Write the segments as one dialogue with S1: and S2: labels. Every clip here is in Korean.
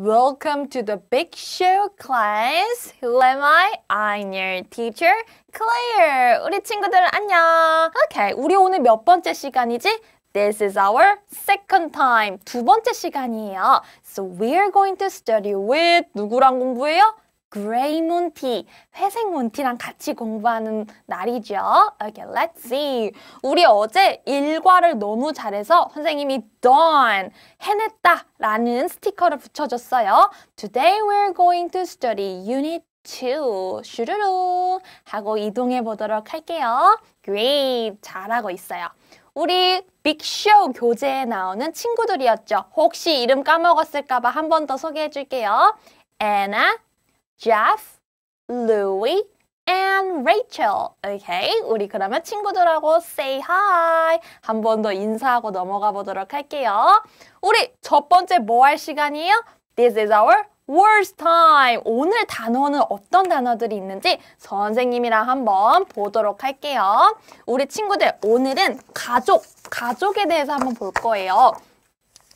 S1: Welcome to the Big Show class. Who am I? I'm your teacher, Claire. 우리 친구들 안녕. Okay, 우리 오늘 몇 번째 시간이지? This is our second time. 두 번째 시간이에요. So we r e going to study with 누구랑 공부해요? 그레이 몬티, 회색 몬티랑 같이 공부하는 날이죠. Okay, let's see. 우리 어제 일과를 너무 잘해서 선생님이 done, 해냈다 라는 스티커를 붙여줬어요. Today we're going to study Unit 2, 슈루루 하고 이동해 보도록 할게요. Great, 잘하고 있어요. 우리 빅쇼 교재에 나오는 친구들이었죠. 혹시 이름 까먹었을까봐 한 번 더 소개해 줄게요. Anna, Jeff, Louis, and Rachel. Okay, 우리 그러면 친구들하고 say hi. 한 번 더 인사하고 넘어가 보도록 할게요. 우리 첫 번째 뭐 할 시간이에요? This is our words time. 오늘 단어는 어떤 단어들이 있는지 선생님이랑 한번 보도록 할게요. 우리 친구들 오늘은 가족, 가족에 대해서 한번 볼 거예요.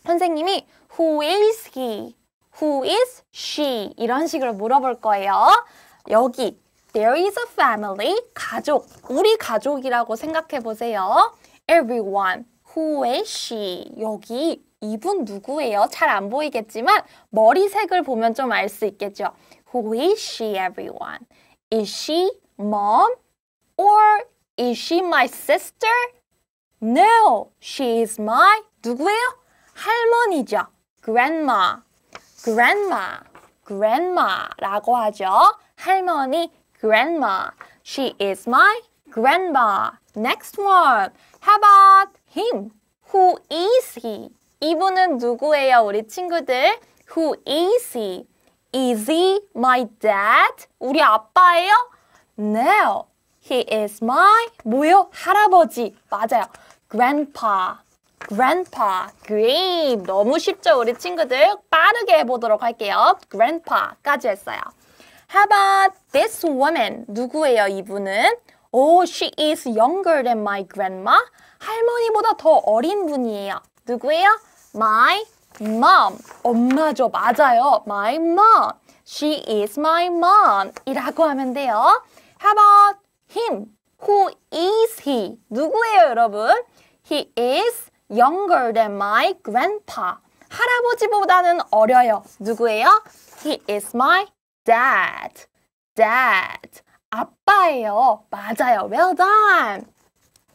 S1: 선생님이 who is he? Who is she? 이런 식으로 물어볼 거예요. 여기 There is a family. 가족. 우리 가족이라고 생각해 보세요. Everyone. Who is she? 여기 이분 누구예요? 잘 안 보이겠지만 머리색을 보면 좀 알 수 있겠죠. Who is she, everyone? Is she mom? Or is she my sister? No, she is my 누구예요? 할머니죠. Grandma. grandma, grandma라고 하죠. 할머니 grandma. She is my grandma. Next one. How about him? Who is he? 이분은 누구예요, 우리 친구들? Who is he? Is he my dad? 우리 아빠예요? No. He is my 뭐요? 할아버지. 맞아요. grandpa. grandpa, grape. 너무 쉽죠, 우리 친구들? 빠르게 해보도록 할게요. grandpa까지 했어요. How about this woman? 누구예요, 이분은? Oh, she is younger than my grandma. 할머니보다 더 어린 분이에요. 누구예요? My mom. 엄마죠, 맞아요. My mom. She is my mom. 이라고 하면 돼요. How about him? Who is he? 누구예요, 여러분? He is younger than my grandpa. 할아버지보다는 어려요. 누구예요? He is my dad. dad. 아빠예요. 맞아요. Well done.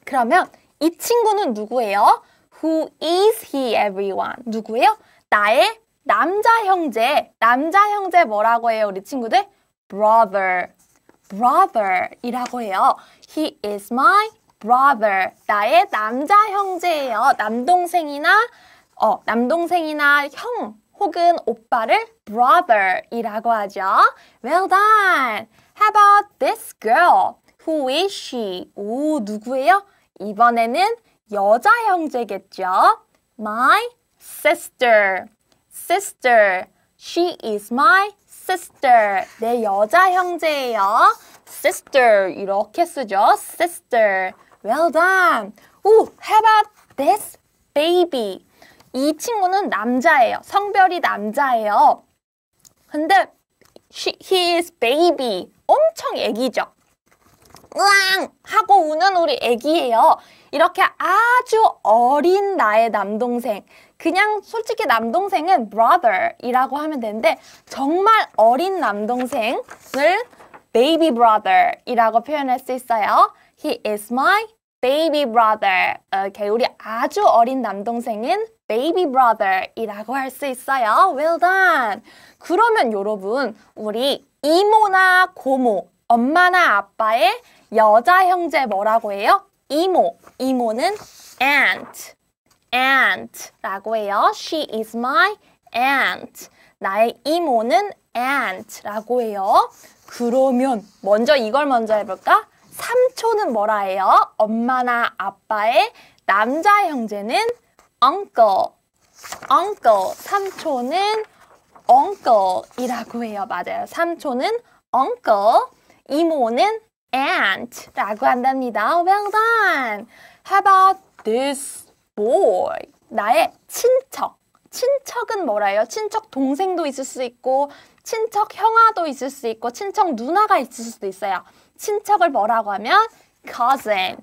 S1: 그러면 이 친구는 누구예요? Who is he everyone? 누구예요? 나의 남자 형제. 남자 형제 뭐라고 해요, 우리 친구들? brother. brother이라고 해요. He is my brother, 나의 남자 형제예요. 남동생이나 어, 남동생이나 형 혹은 오빠를 brother이라고 하죠. Well done. How about this girl? Who is she? 오, 누구예요? 이번에는 여자 형제겠죠. My sister. sister. She is my sister. 내 여자 형제예요. sister 이렇게 쓰죠. sister. Well done. 오, how about this baby? 이 친구는 남자예요. 성별이 남자예요. 근데 she, he is baby. 엄청 애기죠. 으앙 하고 우는 우리 애기예요. 이렇게 아주 어린 나의 남동생. 그냥 솔직히 남동생은 brother이라고 하면 되는데 정말 어린 남동생을 baby brother이라고 표현할 수 있어요. He is my baby brother. Okay, 어, 우리 아주 어린 남동생인 baby brother이라고 할 수 있어요. Well done. 그러면 여러분, 우리 이모나 고모, 엄마나 아빠의 여자 형제 뭐라고 해요? 이모. 이모는 aunt. aunt라고 해요. She is my aunt. 나의 이모는 aunt라고 해요. 그러면 먼저 이걸 먼저 해볼까? 삼촌은 뭐라 해요? 엄마나 아빠의 남자 형제는 uncle. uncle. 삼촌은 uncle이라고 해요. 맞아요. 삼촌은 uncle. 이모는 aunt라고 한답니다. Well done. How about this boy? 나의 친척. 친척은 뭐라요? 친척 동생도 있을 수 있고, 친척 형아도 있을 수 있고, 친척 누나가 있을 수도 있어요. 친척을 뭐라고 하면 cousin,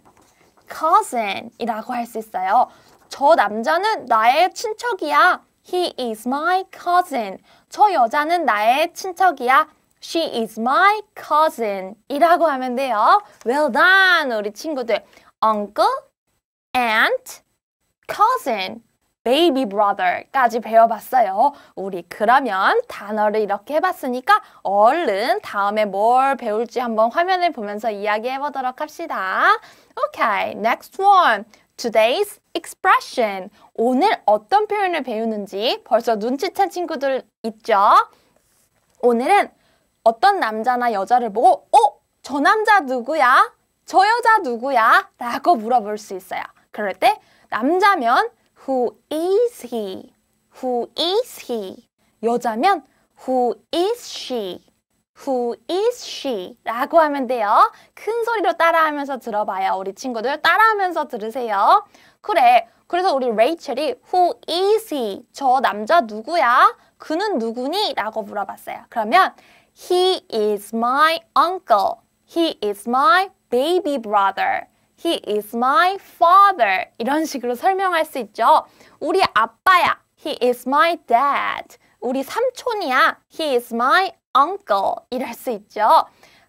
S1: cousin이라고 할 수 있어요. 저 남자는 나의 친척이야. He is my cousin. 저 여자는 나의 친척이야. She is my cousin. 이라고 하면 돼요. Well done, 우리 친구들. Uncle, aunt, cousin. baby brother까지 배워봤어요. 우리 그러면 단어를 이렇게 해봤으니까 얼른 다음에 뭘 배울지 한번 화면을 보면서 이야기해보도록 합시다. Okay, next one. Today's expression. 오늘 어떤 표현을 배우는지 벌써 눈치챈 친구들 있죠? 오늘은 어떤 남자나 여자를 보고 어? 저 남자 누구야? 저 여자 누구야? 라고 물어볼 수 있어요. 그럴 때 남자면 Who is he? Who is he? 여자면 Who is she? Who is she? 라고 하면 돼요. 큰 소리로 따라하면서 들어봐요. 우리 친구들 따라하면서 들으세요. 그래. 그래서 우리 레이첼이 Who is he? 저 남자 누구야? 그는 누구니? 라고 물어봤어요. 그러면 He is my uncle. He is my baby brother. He is my father. 이런 식으로 설명할 수 있죠. 우리 아빠야. He is my dad. 우리 삼촌이야. He is my uncle. 이럴 수 있죠.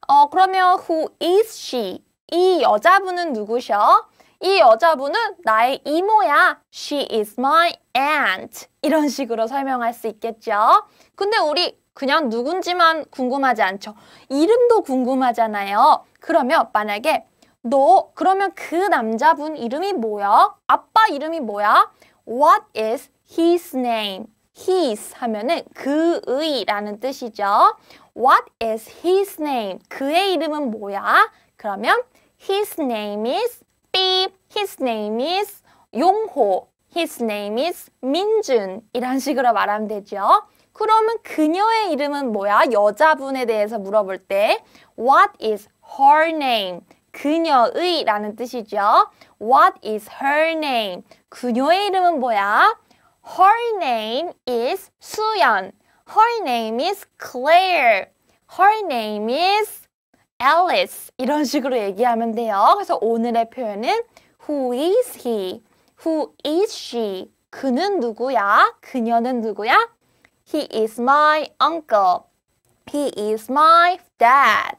S1: 어, 그러면 who is she? 이 여자분은 누구셔? 이 여자분은 나의 이모야. She is my aunt. 이런 식으로 설명할 수 있겠죠. 근데 우리 그냥 누군지만 궁금하지 않죠. 이름도 궁금하잖아요. 그러면 만약에 너 그러면 그 남자분 이름이 뭐야? 아빠 이름이 뭐야? What is his name? His 하면은 그의라는 뜻이죠. What is his name? 그의 이름은 뭐야? 그러면 His name is 삐. His name is 용호. His name is 민준. 이런 식으로 말하면 되죠. 그러면 그녀의 이름은 뭐야? 여자분에 대해서 물어볼 때 What is her name? 그녀의 라는 뜻이죠. What is her name? 그녀의 이름은 뭐야? Her name is 수연. Her name is Claire. Her name is Alice. 이런 식으로 얘기하면 돼요. 그래서 오늘의 표현은 Who is he? Who is she? 그는 누구야? 그녀는 누구야? He is my uncle. He is my dad.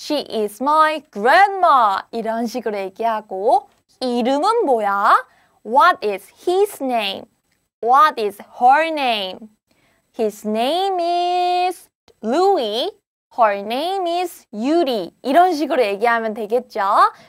S1: She is my grandma. 이런 식으로 얘기하고 이름은 뭐야? What is his name? What is her name? His name is Louis. Her name is Yuri. 이런 식으로 얘기하면 되겠죠?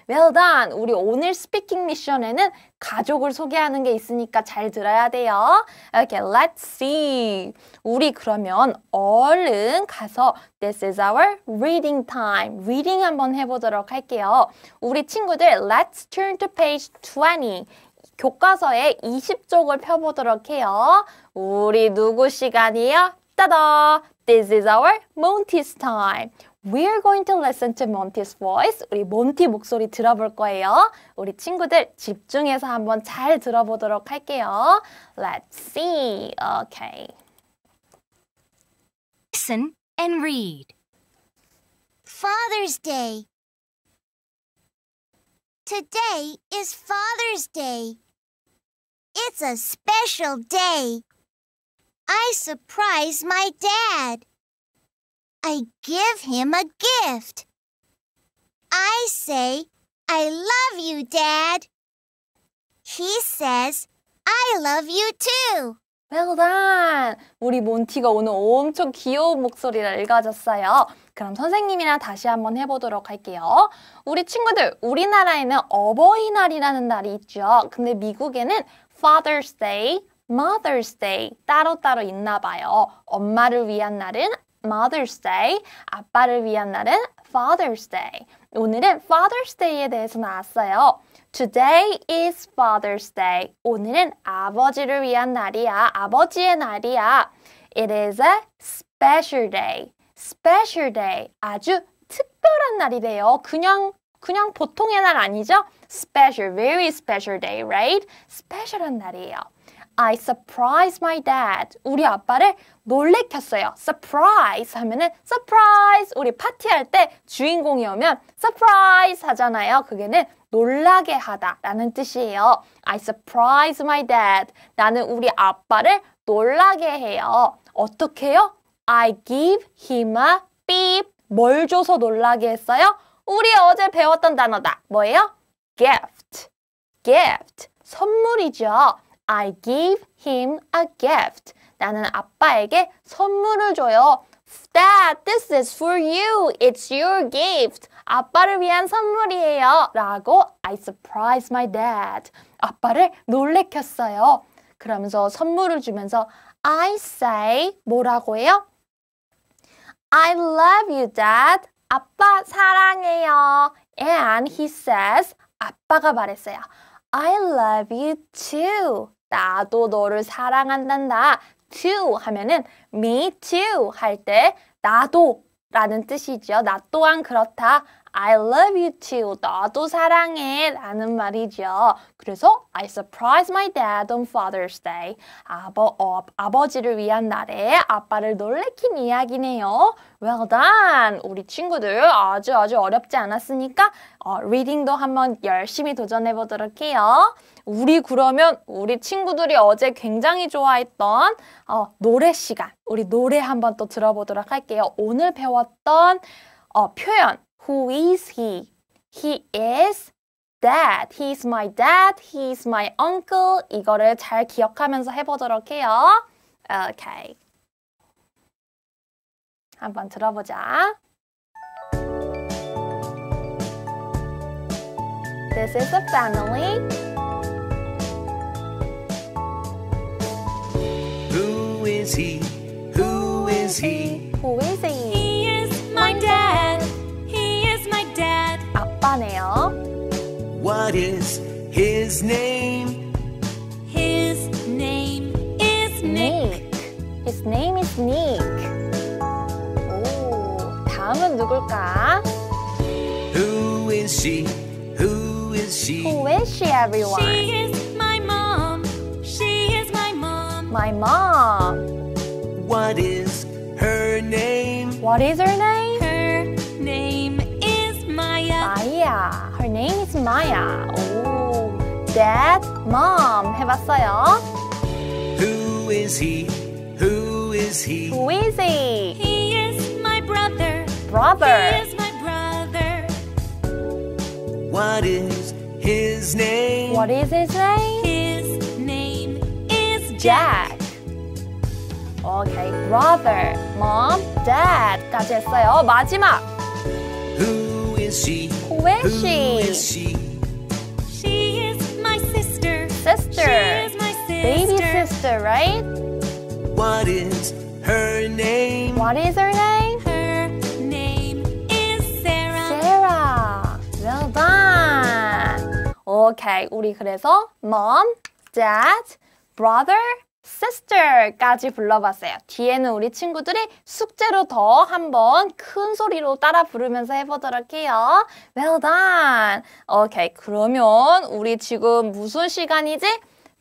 S1: Well done. 우리 오늘 스피킹 미션에는 가족을 소개하는 게 있으니까 잘 들어야 돼요. Okay, let's see. 우리 그러면 얼른 가서 This is our reading time. reading 한번 해보도록 할게요. 우리 친구들 Let's turn to page 20. 교과서에 20쪽을 펴보도록 해요. 우리 누구 시간이에요? 따다! This is our Monty's time. We're going to listen to Monty's voice. 우리 몬티 목소리 들어볼 거예요. 우리 친구들 집중해서 한번 잘 들어보도록 할게요. Let's see. Okay. Listen and read. Father's Day. Today is Father's Day. It's a special day. I surprise my dad. I give him a gift. I say, I love you, Dad. He says, I love you too. Well done! 우리 몬티가 오늘 엄청 귀여운 목소리를 읽어줬어요. 그럼 선생님이랑 다시 한번 해보도록 할게요. 우리 친구들, 우리나라에는 어버이날이라는 날이 있죠. 근데 미국에는 Father's Day, Mother's Day 따로따로 있나 봐요. 엄마를 위한 날은 Mother's Day, 아빠를 위한 날은 Father's Day. 오늘은 Father's Day에 대해서 나왔어요. Today is Father's Day. 오늘은 아버지를 위한 날이야. 아버지의 날이야. It is a special day. Special day. 아주 특별한 날이래요. 그냥 그냥 보통의 날 아니죠? Special, very special day, right? 스페셜한 날이에요. I surprised my dad. 우리 아빠를 놀래켰어요. surprise 하면은 surprise 우리 파티할 때 주인공이 오면 surprise 하잖아요. 그게는 놀라게 하다라는 뜻이에요. I surprise my dad. 나는 우리 아빠를 놀라게 해요. 어떻게 해요? I give him a beep. 뭘 줘서 놀라게 했어요? 우리 어제 배웠던 단어다. 뭐예요? gift. gift. 선물이죠. I gave him a gift. 나는 아빠에게 선물을 줘요. Dad, this is for you. It's your gift. 아빠를 위한 선물이에요. 라고 I surprised my dad. 아빠를 놀래켰어요. 그러면서 선물을 주면서 I say 뭐라고 해요? I love you, dad. 아빠 사랑해요. And he says 아빠가 말했어요. I love you too. 나도 너를 사랑한단다. to 하면은 me too 할 때 나도 라는 뜻이죠. 나 또한 그렇다. I love you too. 너도 사랑해. 라는 말이죠. 그래서 I surprised my dad on Father's Day. 아버, 어, 아버지를 위한 날에 아빠를 놀래킨 이야기네요. Well done! 우리 친구들 아주 아주 어렵지 않았으니까 어, 리딩도 한번 열심히 도전해 보도록 해요. 우리 그러면 우리 친구들이 어제 굉장히 좋아했던 어, 노래 시간, 우리 노래 한번 또 들어보도록 할게요. 오늘 배웠던 어, 표현, Who is he? He is dad. He's my dad. He's my uncle. 이거를 잘 기억하면서 해보도록 해요. Okay. 한번 들어보자. This is a family. Who is he? Who is he? 오빠네요. What is his name? His name is Nick. Nick. His name is Nick. 오, 다음은 누굴까? Who is she? Who is she? Who is she, everyone? She is my mom. She is my mom. My mom. What is her name? What is her name? Her name is Maya. Oh, Dad, Mom 해봤어요. Who is he? Who is he? Who is he? He is my brother. Brother. He is my brother. What is his name? What is his name? His name is Jack. Okay, brother, mom, dad까지 했어요. 마지막. Who who is she? Who is she? She is my sister. Sister. She is my sister. Baby sister, right? What is her name? What is her name? Her name is Sarah. Sarah. Well done. Okay, 우리 그래서 mom, dad, brother, sister까지 불러봤어요. 뒤에는 우리 친구들이 숙제로 더 한 번 큰 소리로 따라 부르면서 해보도록 해요. Well done! 오케이, 그러면 우리 지금 무슨 시간이지?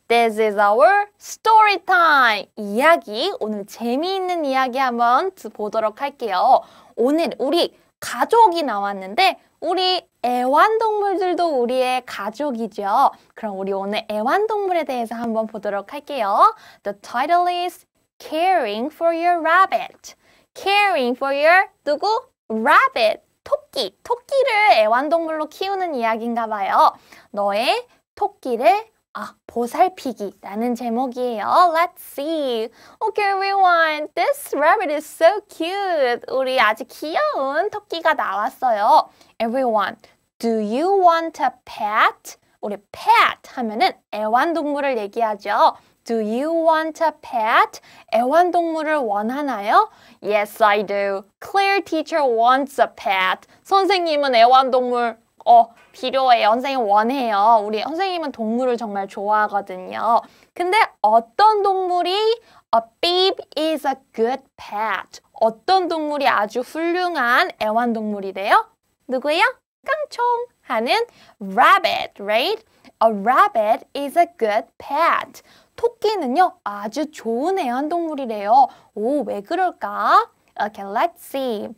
S1: This is our story time! 이야기, 오늘 재미있는 이야기 한번 보도록 할게요. 오늘 우리 가족이 나왔는데 우리 애완동물들도 우리의 가족이죠. 그럼 우리 오늘 애완동물에 대해서 한번 보도록 할게요. The title is Caring for your rabbit. Caring for your 누구? rabbit. 토끼. 토끼를 애완동물로 키우는 이야기인가 봐요. 너의 토끼를 아, 보살피기라는 제목이에요. Let's see. Okay, everyone. This rabbit is so cute. 우리 아주 귀여운 토끼가 나왔어요. Everyone, do you want a pet? 우리 pet 하면은 애완동물을 얘기하죠. Do you want a pet? 애완동물을 원하나요? Yes, I do. Claire teacher wants a pet. 선생님은 애완동물 어, 필요해요. 선생님 원해요. 우리 선생님은 동물을 정말 좋아하거든요. 근데 어떤 동물이 a babe is a good pet. 어떤 동물이 아주 훌륭한 애완동물이래요? 누구예요? 깡총 하는 rabbit, right? A rabbit is a good pet. 토끼는요, 아주 좋은 애완동물이래요. 오, 왜 그럴까? Okay, let's see.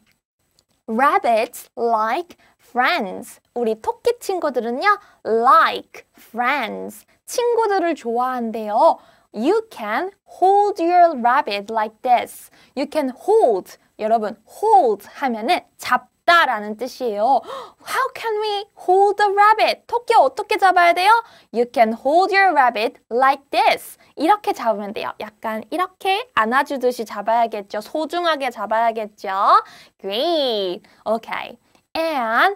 S1: Rabbits like friends. 우리 토끼 친구들은요, like friends. 친구들을 좋아한대요. You can hold your rabbit like this. You can hold. 여러분, hold 하면은 잡다라는 뜻이에요. How can we hold a rabbit? 토끼 어떻게 잡아야 돼요? You can hold your rabbit like this. 이렇게 잡으면 돼요. 약간 이렇게 안아주듯이 잡아야겠죠. 소중하게 잡아야겠죠. Great. Okay. And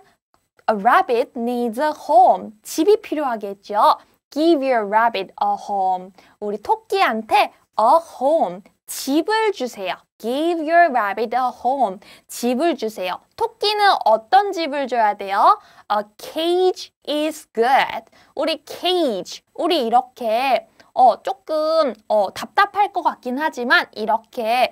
S1: a rabbit needs a home. 집이 필요하겠죠. Give your rabbit a home. 우리 토끼한테 a home. 집을 주세요. Give your rabbit a home. 집을 주세요. 토끼는 어떤 집을 줘야 돼요? A cage is good. 우리 cage, 우리 이렇게 어, 조금 어, 답답할 것 같긴 하지만 이렇게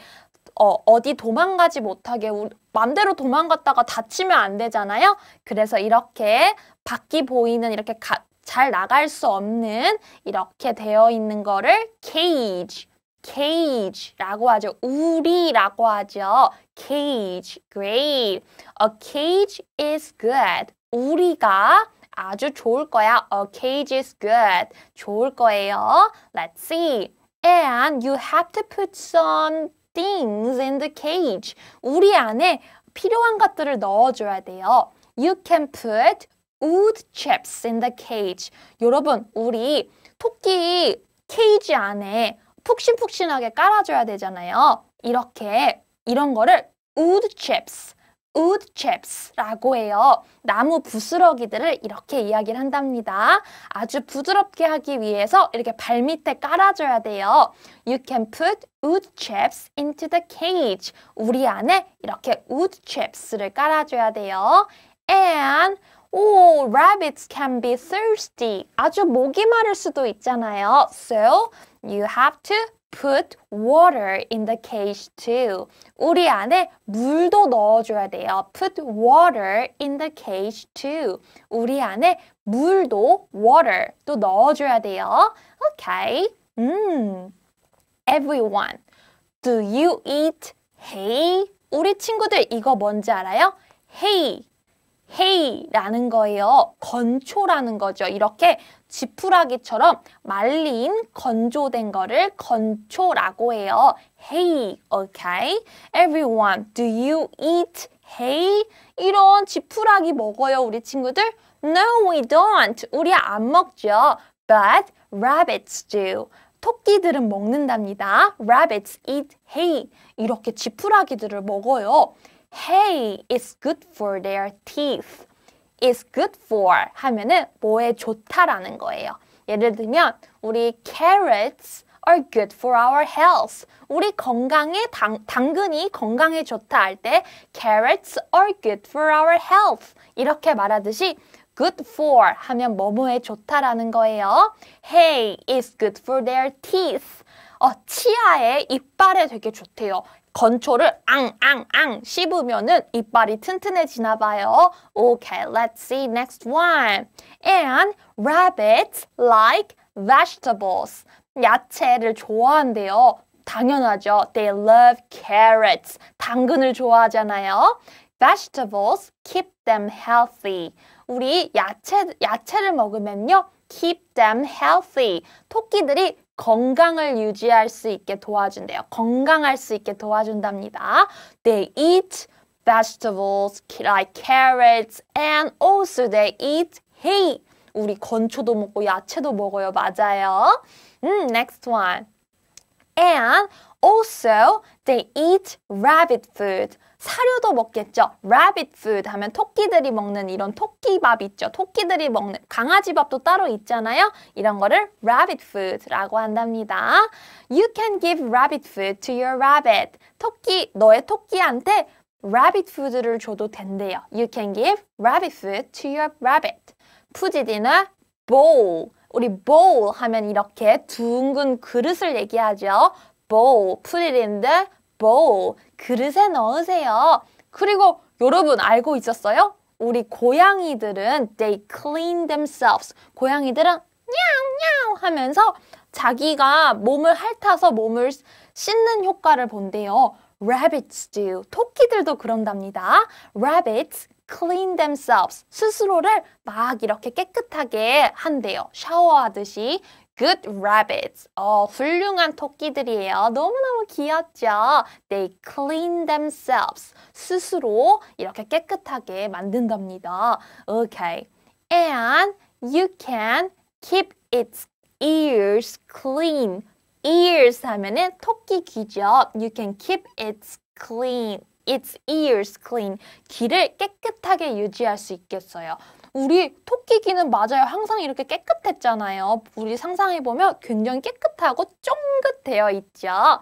S1: 어, 어디 도망가지 못하게 맘대로 도망갔다가 다치면 안 되잖아요. 그래서 이렇게 밖이 보이는 이렇게 가, 잘 나갈 수 없는 이렇게 되어 있는 거를 cage, cage라고 하죠. 우리라고 하죠. cage, great. A cage is good. 우리가 아주 좋을 거야. A cage is good. 좋을 거예요. Let's see. And you have to put some things in the cage. 우리 안에 필요한 것들을 넣어줘야 돼요. You can put wood chips in the cage. 여러분, 우리 토끼 케이지 안에 푹신푹신하게 깔아줘야 되잖아요. 이렇게 이런 거를 wood chips. wood chips라고 해요. 나무 부스러기들을 이렇게 이야기를 한답니다. 아주 부드럽게 하기 위해서 이렇게 발밑에 깔아줘야 돼요. You can put wood chips into the cage. 우리 안에 이렇게 wood chips를 깔아줘야 돼요. And Oh, rabbits can be thirsty. 아주 목이 마를 수도 있잖아요. So you have to put water in the cage too. 우리 안에 물도 넣어줘야 돼요. put water in the cage too. 우리 안에 물도 water 또 넣어줘야 돼요. Okay. 음. Everyone, do you eat hay? 우리 친구들 이거 뭔지 알아요? hay. hey라는 거예요. 건초라는 거죠. 이렇게 지푸라기처럼 말린 건조된 거를 건초라고 해요. Hay, okay? Everyone, do you eat hay? 이런 지푸라기 먹어요, 우리 친구들? No, we don't. 우리 안 먹죠. But rabbits do. 토끼들은 먹는답니다. Rabbits eat hay. 이렇게 지푸라기들을 먹어요. Hay is good for their teeth. is good for 하면은 뭐에 좋다라는 거예요. 예를 들면 우리 carrots are good for our health. 우리 건강에 당, 당근이 건강에 좋다 할 때 carrots are good for our health 이렇게 말하듯이 good for 하면 뭐뭐에 좋다라는 거예요. Hay is good for their teeth. 어, 치아에 이빨에 되게 좋대요. 건초를 앙앙앙 씹으면은 이빨이 튼튼해지나 봐요. Okay, let's see next one. And rabbits like vegetables. 야채를 좋아한대요. 당연하죠. They love carrots. 당근을 좋아하잖아요. Vegetables keep them healthy. 우리 야채, 야채를 먹으면요. keep them healthy. 토끼들이 건강을 유지할 수 있게 도와준대요. 건강할 수 있게 도와준답니다. They eat vegetables like carrots and also they eat hay. 우리 건초도 먹고 야채도 먹어요. 맞아요. 음, next one. And also they eat rabbit food. 사료도 먹겠죠. rabbit food 하면 토끼들이 먹는 이런 토끼밥 있죠. 토끼들이 먹는 강아지밥도 따로 있잖아요. 이런 거를 rabbit food라고 한답니다. You can give rabbit food to your rabbit. 토끼, 너의 토끼한테 rabbit food를 줘도 된대요. You can give rabbit food to your rabbit. 푸지디는 bowl. 우리 bowl 하면 이렇게 둥근 그릇을 얘기하죠. bowl, put it in the bowl, 뭐 그릇에 넣으세요. 그리고 여러분 알고 있었어요? 우리 고양이들은 they clean themselves. 고양이들은 냐옹 하면서 자기가 몸을 핥아서 몸을 씻는 효과를 본대요. rabbits do. 토끼들도 그런답니다. rabbits clean themselves. 스스로를 막 이렇게 깨끗하게 한대요. 샤워하듯이. good rabbits. 어, 훌륭한 토끼들이에요. 너무너무 귀엽죠? They clean themselves. 스스로 이렇게 깨끗하게 만든답니다. Okay. And you can keep its ears clean. ears 하면은 토끼 귀죠. You can keep its clean. its ears clean. 귀를 깨끗하게 유지할 수 있겠어요. 우리 토끼기는 맞아요. 항상 이렇게 깨끗했잖아요. 우리 상상해보면 굉장히 깨끗하고 쫑긋되어 있죠.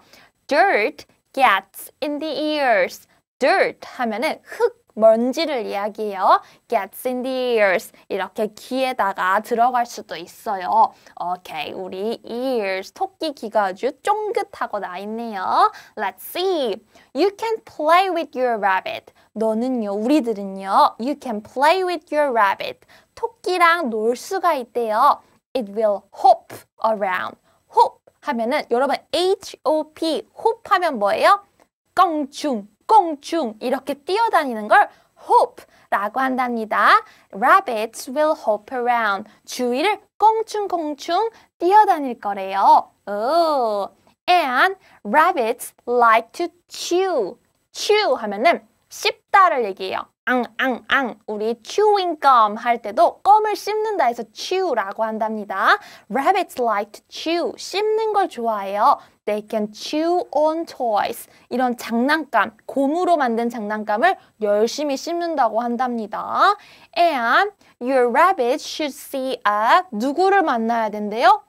S1: Dirt gets in the ears. Dirt 하면은 흙 먼지를 이야기해요. gets in the ears 이렇게 귀에다가 들어갈 수도 있어요. 오케이, 우리 ears 토끼 귀가 아주 쫑긋하고 나 있네요. Let's see. You can play with your rabbit. 너는요, 우리들은요. You can play with your rabbit. 토끼랑 놀 수가 있대요. It will hop around. hop 하면은 여러분 H O P hop 하면 뭐예요? 껑충 공중 이렇게 뛰어다니는 걸 hope 라고 한답니다. Rabbits will hop around. 주위를 꽁충꽁충 뛰어다닐 거래요. 오. And rabbits like to chew. chew 하면은 씹다를 얘기해요. 앙앙앙 우리 chewing gum 할 때도 껌을 씹는다 해서 chew라고 한답니다. Rabbits like to chew, 씹는 걸 좋아해요. They can chew on toys. 이런 장난감, 고무로 만든 장난감을 열심히 씹는다고 한답니다. And your rabbit should see a 누구를 만나야 된대요?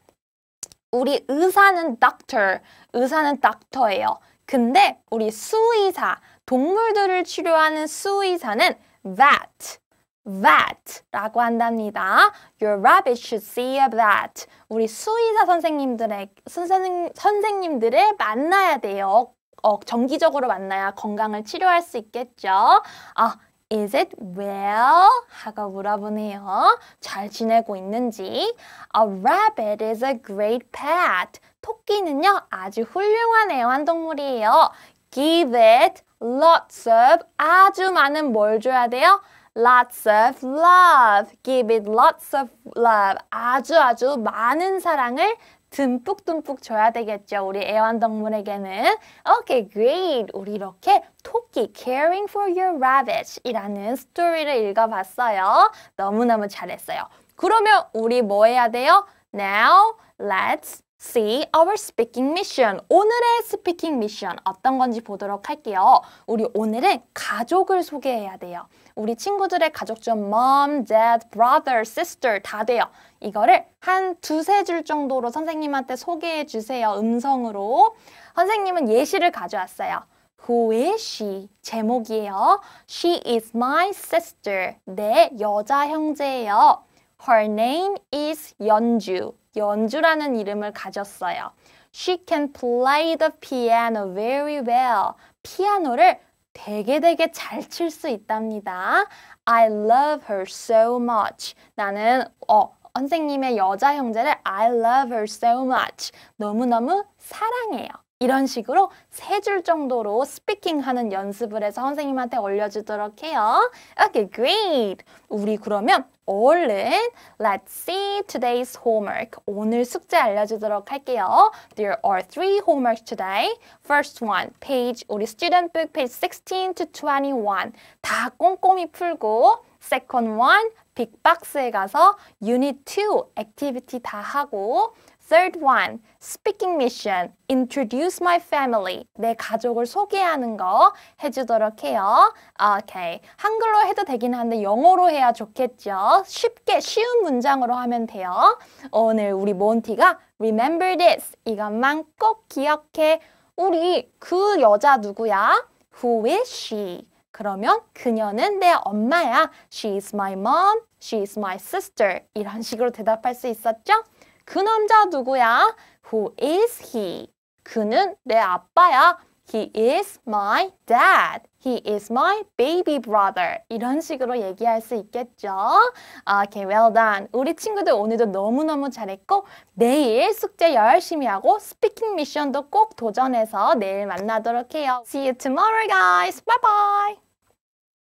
S1: 우리 의사는 doctor, 의사는 닥터예요. 근데 우리 수의사, 동물들을 치료하는 수의사는 vet, vet라고 한답니다. Your rabbit should see a vet. 우리 수의사 선생님들의 선생 선생님들을 만나야 돼요. 어, 정기적으로 만나야 건강을 치료할 수 있겠죠. 아, Is it well? 하고 물어보네요. 잘 지내고 있는지. A rabbit is a great pet. 토끼는요, 아주 훌륭한 애완동물이에요. give it lots of 아주 많은 뭘 줘야 돼요? lots of love. give it lots of love. 아주 아주 많은 사랑을 듬뿍듬뿍 줘야 되겠죠. 우리 애완동물에게는. Okay, great. 우리 이렇게 토끼 caring for your rabbit 이라는 스토리를 읽어봤어요. 너무너무 잘했어요. 그러면 우리 뭐 해야 돼요? Now let's See our speaking mission. 오늘의 speaking mission 어떤 건지 보도록 할게요. 우리 오늘은 가족을 소개해야 돼요. 우리 친구들의 가족점 mom, dad, brother, sister 다 돼요. 이거를 한 두세 줄 정도로 선생님한테 소개해 주세요. 음성으로. 선생님은 예시를 가져왔어요. Who is she? 제목이에요. She is my sister. 내 여자 형제예요. Her name is 연주. 연주라는 이름을 가졌어요. She can play the piano very well. 피아노를 되게 되게 잘 칠 수 있답니다. I love her so much. 나는 어 선생님의 여자 형제를 I love her so much. 너무너무 사랑해요. 이런 식으로 세 줄 정도로 스피킹하는 연습을 해서 선생님한테 올려주도록 해요. Okay, great. 우리 그러면 얼른 Let's see today's homework. 오늘 숙제 알려주도록 할게요. There are three homeworks today. First one, page 우리 student book page 16 to 21. 다 꼼꼼히 풀고 Second one, 빅박스에 가서 Unit 2 액티비티 다 하고 Third one, speaking mission, introduce my family. 내 가족을 소개하는 거 해주도록 해요. 오케이. 한글로 해도 되긴 한데 영어로 해야 좋겠죠. 쉽게 쉬운 문장으로 하면 돼요. 오늘 우리 몬티가 remember this. 이것만 꼭 기억해. 우리 그 여자 누구야? Who is she? 그러면 그녀는 내 엄마야. She is my mom. She is my sister. 이런 식으로 대답할 수 있었죠? 그 남자 누구야? Who is he? 그는 내 아빠야. He is my dad. He is my baby brother. 이런 식으로 얘기할 수 있겠죠. Okay, well done. 우리 친구들 오늘도 너무너무 잘했고 내일 숙제 열심히 하고 스피킹 미션도 꼭 도전해서 내일 만나도록 해요. See you tomorrow, guys. Bye bye.